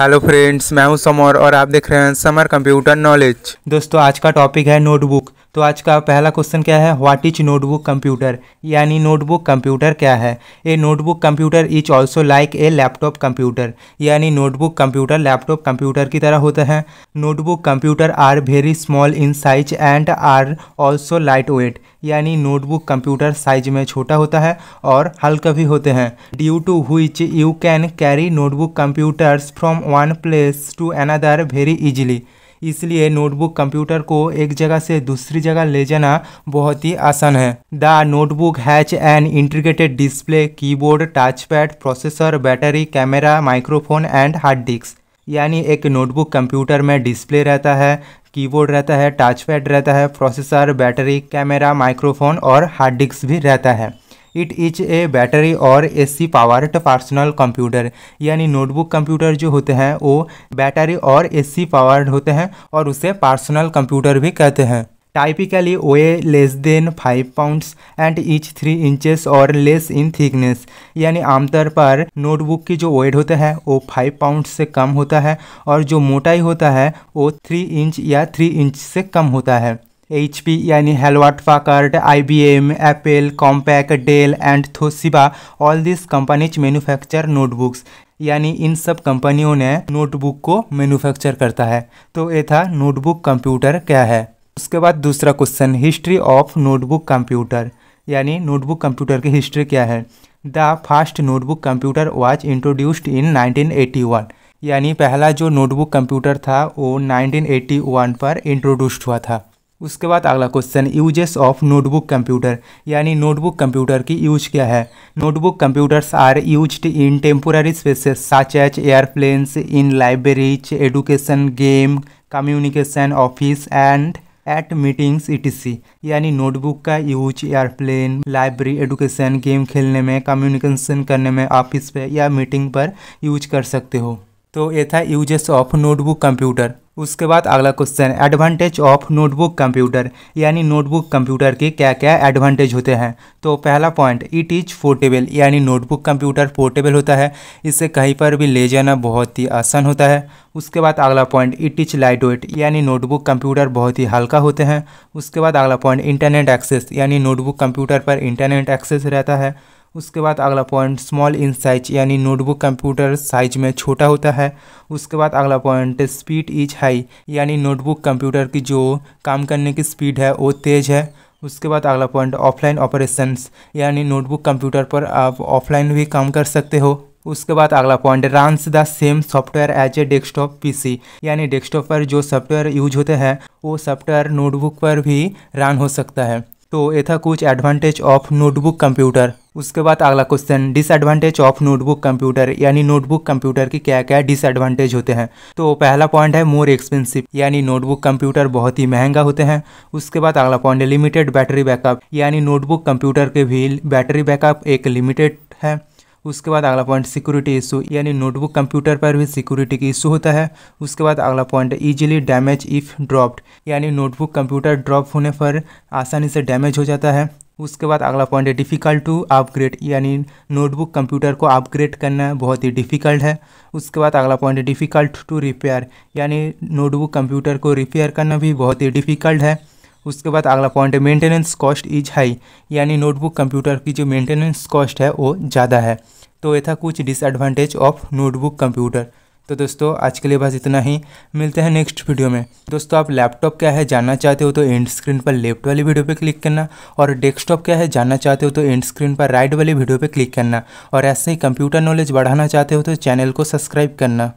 hello friends मैं हूं summer और आप देख रहे हैं समर कंप्यूटर नॉलेज दोस्तों आज का टॉपिक है नोटबुक तो आज का पहला क्वेश्चन क्या है व्हाट इज नोटबुक कंप्यूटर यानी नोटबुक कंप्यूटर क्या है a notebook computer is also like a laptop computer यानी नोटबुक कंप्यूटर लैपटॉप कंप्यूटर की तरह होते हैं notebook computer are very small in size and are also light weight यानी notebook computer size में छोटा होता है और हल्का भी होते हैं due to which you can carry notebook computers from one place to another very easily इसलिए नोटबुक कंप्यूटर को एक जगह से दूसरी जगह ले जाना बहुत ही आसान है the notebook has an integrated display keyboard touchpad processor battery camera microphone and hard disk यानी एक नोटबुक कंप्यूटर में डिस्प्ले रहता है कीबोर्ड रहता है टचपैड रहता है प्रोसेसर बैटरी कैमरा माइक्रोफोन और हार्ड डिस्क भी रहता है इट इज ए बैटरी और A C powered personal computer यानी नोटबुक कंप्यूटर जो होते हैं वो बैटरी और ए सी पावर्ड होते हैं और उसे पर्सनल कंप्यूटर भी कहते हैं typically weigh less than five pounds and each three inches और लेस इन थिकनेस यानी आमतौर पर नोटबुक की जो वेट होता है वो फाइव पाउंड से कम होता है और जो मोटाई होता है वो थ्री इंच या थ्री इंच से कम होता है एच पी यानी Hewlett Packard I B M Apple Compaq Dell and Toshiba all this companies manufacture notebooks यानी इन सब कंपनियों ने नोटबुक को मैन्युफैक्चर करता है तो ये था नोटबुक कंप्यूटर क्या है उसके बाद दूसरा question history of notebook computer यानी नोटबुक कंप्यूटर की हिस्ट्री क्या है the first notebook computer was introduced in 1981 यानी पहला जो नोटबुक कंप्यूटर था वो 1981 पर इंट्रोड्यूस्ड हुआ था उसके बाद अगला question uses of notebook computer यानी नोटबुक कंप्यूटर की यूज क्या है notebook computers are used in temporary spaces such as airplanes in libraries education game communication office and at meetings ई यानी नोटबुक का use airplane library education game खेलने में communication करने में ऑफिस पर या मीटिंग पर यूज कर सकते हो तो ये था यूजेस ऑफ नोटबुक कंप्यूटर उसके बाद अगला question advantage of notebook computer यानी नोटबुक कंप्यूटर के क्या क्या एडवांटेज होते हैं तो पहला पॉइंट इट इज पोर्टेबल यानी नोटबुक कंप्यूटर पोर्टेबल होता है इसे कहीं पर भी ले जाना बहुत ही आसान होता है उसके बाद अगला point it is light weight यानी नोटबुक कंप्यूटर बहुत ही हल्का होते हैं उसके बाद अगला पॉइंट इंटरनेट एक्सेस यानी नोटबुक कंप्यूटर पर इंटरनेट एक्सेस रहता है उसके बाद अगला पॉइंट स्मॉल इन साइज यानी नोटबुक कंप्यूटर साइज में छोटा होता है उसके बाद अगला पॉइंट स्पीड इज हाई यानी नोटबुक कंप्यूटर की जो काम करने की स्पीड है वो तेज़ है उसके बाद अगला पॉइंट ऑफलाइन ऑपरेशंस यानी नोटबुक कंप्यूटर पर आप ऑफलाइन भी काम कर सकते हो उसके बाद अगला point runs the same software as a desktop PC यानी डेस्कटॉप पर जो सॉफ्टवेयर यूज होते हैं वो सॉफ्टवेयर नोटबुक पर भी रन हो सकता है तो ये था कुछ एडवांटेज ऑफ नोटबुक कंप्यूटर उसके बाद अगला question disadvantage of notebook computer यानी नोटबुक कंप्यूटर की क्या क्या डिसएडवांटेज होते हैं तो पहला पॉइंट है मोर एक्सपेंसिव यानी नोटबुक कंप्यूटर बहुत ही महंगा होते हैं उसके बाद अगला पॉइंट है लिमिटेड बैटरी बैकअप यानी नोटबुक कंप्यूटर के भी बैटरी बैकअप एक लिमिटेड है उसके बाद अगला पॉइंट सिक्योरिटी इशू यानी नोटबुक कंप्यूटर पर भी सिक्योरिटी की इशू होता है उसके बाद अगला point easily damage if dropped यानी नोटबुक कंप्यूटर ड्रॉप होने पर आसानी से डैमेज हो जाता है उसके बाद अगला पॉइंट है डिफ़िकल्ट टू अपग्रेड यानी नोटबुक कंप्यूटर को अपग्रेड करना बहुत ही डिफ़िकल्ट है उसके बाद अगला पॉइंट है डिफ़िकल्ट टू रिपेयर यानी नोटबुक कंप्यूटर को रिपेयर करना भी बहुत ही डिफ़िकल्ट है उसके बाद अगला पॉइंट है मेंटेनेंस कॉस्ट इज हाई यानी नोटबुक कंप्यूटर की जो मेंटेनेंस कॉस्ट है वो ज़्यादा है तो ये था कुछ डिसएडवांटेज ऑफ नोटबुक कंप्यूटर तो दोस्तों आज के लिए बस इतना ही मिलते हैं नेक्स्ट वीडियो में दोस्तों आप लैपटॉप क्या है जानना चाहते हो तो एंड स्क्रीन पर लेफ्ट वाली वीडियो पर क्लिक करना और डेस्कटॉप क्या है जानना चाहते हो तो एंड स्क्रीन पर राइट वाली वीडियो पर क्लिक करना और ऐसे ही कंप्यूटर नॉलेज बढ़ाना चाहते हो तो चैनल को सब्सक्राइब करना